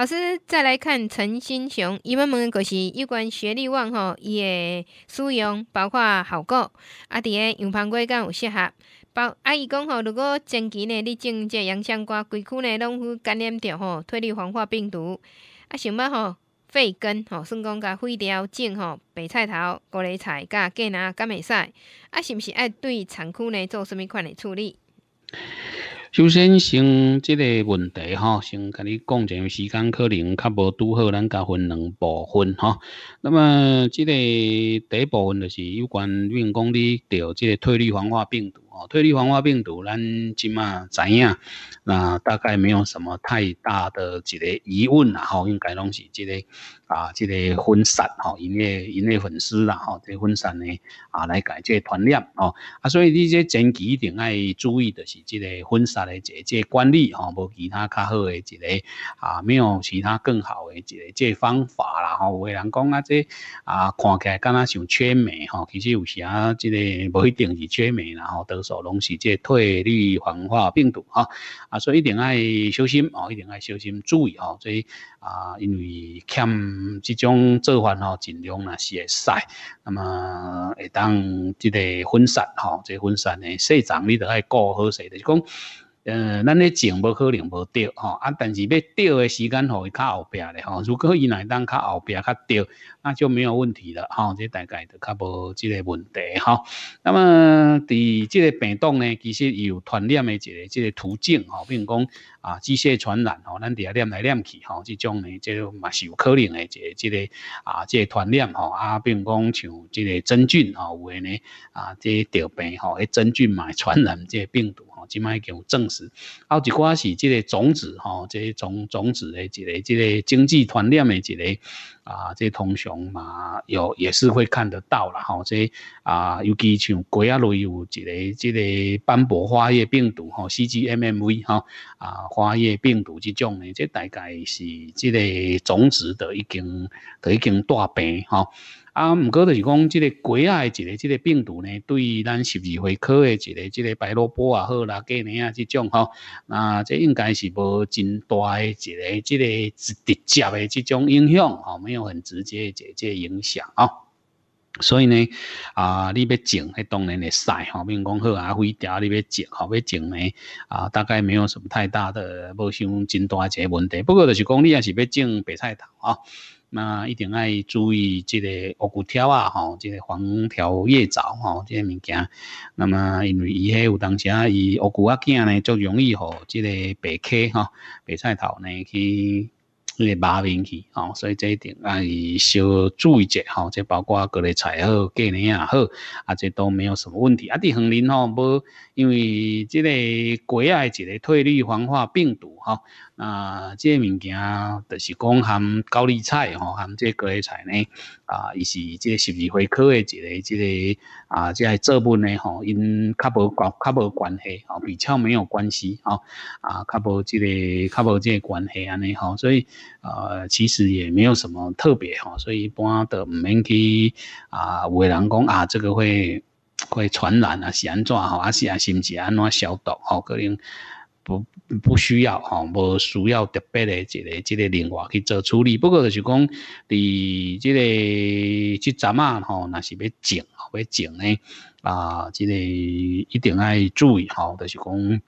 老师，再来看陈新雄，伊问问就是有关学历旺吼，伊的使用包括效果，啊，伫的洋盘街敢有适合，包啊，伊讲吼，如果前期呢你种这洋香瓜，规区呢拢去感染着吼，退离防化病毒，啊，想要吼，肺根吼，算讲甲废掉种吼，白菜头、高丽菜、甲芥兰敢会使，啊，是毋是爱对残库呢做什物款的处理？首先，先即个问题吼，先甲你讲一下，时间可能较无拄好，咱甲分两部分吼。那么，即个第一部分就是有关如讲你着即个退绿黄化病毒。哦，推力黄瓜病毒，咱即马知影，那大概没有什么太大的一个疑问啦吼。应该拢是即个啊，即个分散吼，因为因为粉丝啦吼，即分散呢啊来解这团练哦。啊，所以你即前期一定爱注意的是即个分散的一个管理吼，无其他较好的一个啊，没有其他更好的一个即方法啦吼。有的人讲啊，即啊看起来敢若像催眠吼，其实有时啊即个无一定是催眠啦，吼，都。做拢是这退绿黄化病毒啊，啊，所以一定爱小心哦，一定爱小心注意哦，所以啊，因为欠这种做法哦，尽量那是会晒，那么会当这个分散吼，这分散呢，细长你得爱顾好些是工。呃，咱咧种无可能无钓吼，啊，但是要钓诶时间，吼，会较后壁咧吼。如果伊乃当较后壁较钓，那就没有问题了吼。这大概就较无即个问题吼。那么，伫即个病毒呢，其实有传染诶一个即个途径吼，并讲啊，机械传染吼，咱伫遐念来念去吼，即种呢，即个嘛是有可能一个即个啊，即个传染吼啊，并讲像即个真菌吼，有诶呢啊，即得病吼，诶真菌嘛传染即病毒。即卖给证实，还一寡是即个种子，吼，即个种种子的即个即个经济传染的即个啊，即通常嘛，有也是会看得到了，吼。即啊，尤其像鸡啊类有一个即个斑驳花叶病毒，吼，c g m m v 哈，啊，花叶病毒这种的，即大概是即个种子都已经都已经大病，哈。啊，毋过就是讲，即个鸡啊，诶，一个即个病毒呢，对咱十二回科诶，的个即个白萝卜啊、好啦、过年啊即种吼，那这应该是无真大诶一个、即个直接诶即种影响，吼，没有很直接即这影响啊。所以呢，啊，你要种，迄当然会使吼，比如讲好啊，飞调你要种，吼，要种呢，啊，大概没有什么太大的，无想真大一个问题。不过就是讲，你也是要种白菜头啊。那一定爱注意即个恶骨条啊，吼，这个黄条叶藻啊，这个物件。那么因为伊迄有当时啊，伊恶骨啊囝呢，就容易吼，即个白壳哈、白菜头呢去。你买进去，吼，所以这一点也是少注意者下，吼，这包括各类菜好，过年也好，啊，这都没有什么问题。啊，伫恒林吼，无，因为即个改啊一个退氯防化病毒，吼，啊，这个物件著是讲含高丽菜，吼，含这些各类菜呢。啊，伊是即个十二回科的一个这个啊，即个作部分呢吼，因较无关较无关系哦，比较没有关系哦，啊，较无即个较无即个关系安尼吼，所以呃，其实也没有什么特别吼，所以一般都毋免去啊，有诶人讲啊，这个会会传染啊，是安怎吼，啊是啊，甚至安怎消毒吼，可能。不不需要吼，无需要特别的这个、这个另外去做处理。不过就是讲，你这个这阵啊吼，若是要整、要整呢啊，这个一定要注意吼，就是讲。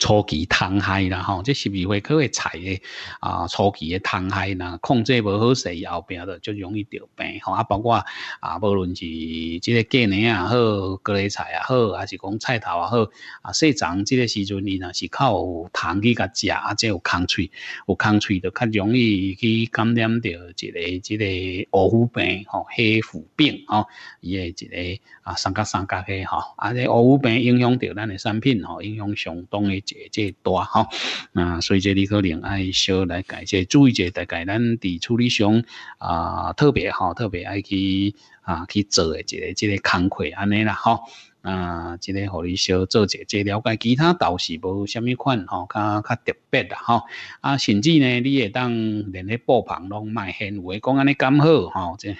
初期虫害啦吼，这是咪会可会菜的啊？初期的虫害啦，控制无好势，后边着就容易得病吼。啊，包括啊，无论是即个芥蓝也好，各类菜也好，还是讲菜头也好啊，细种即个时阵，伊呐是靠虫去甲食，啊，即有空喙，有空喙着较容易去感染着一个即个黑腐病吼，黑腐病吼，伊诶一个啊，三加三加黑吼，啊，这黑腐病影响着咱的产品吼，影响相当诶。这姐大哈，啊，所以这你可能爱少来解些注意些，大概咱在处理上啊特别好，特别爱去啊去做的这个这个工快安尼啦哈，啊，这个和你少做些，这了解其他倒是无什么款哈，较特别啦哈，啊，甚至呢你也当连你布棚拢卖现位，讲安尼刚好哈，这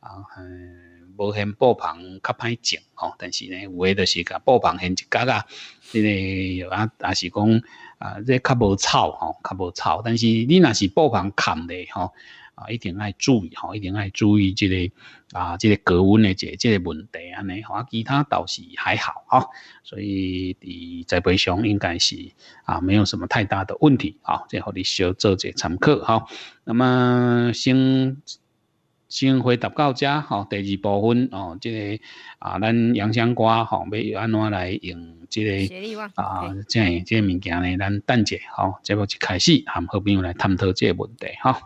啊。无限布棚较歹种吼，但是呢，有诶，就是甲布棚现一格啊，即个啊，也是讲啊，即较无臭吼，较无臭，但是你若是布棚砍咧吼，啊，一定爱注意吼，一定爱注意即个啊，即个高温诶，即即个问题安尼，吼，啊，其他倒是还好啊，所以伫栽培上应该是啊，没有什么太大的问题啊，即互你小做者参考哈。那么先。先回答到这吼，第二部分哦，这个啊，咱洋香瓜吼，要安怎来用这个啊，即个即个物件呢，咱等者下吼，这要一开始含好朋友来探讨即个问题哈。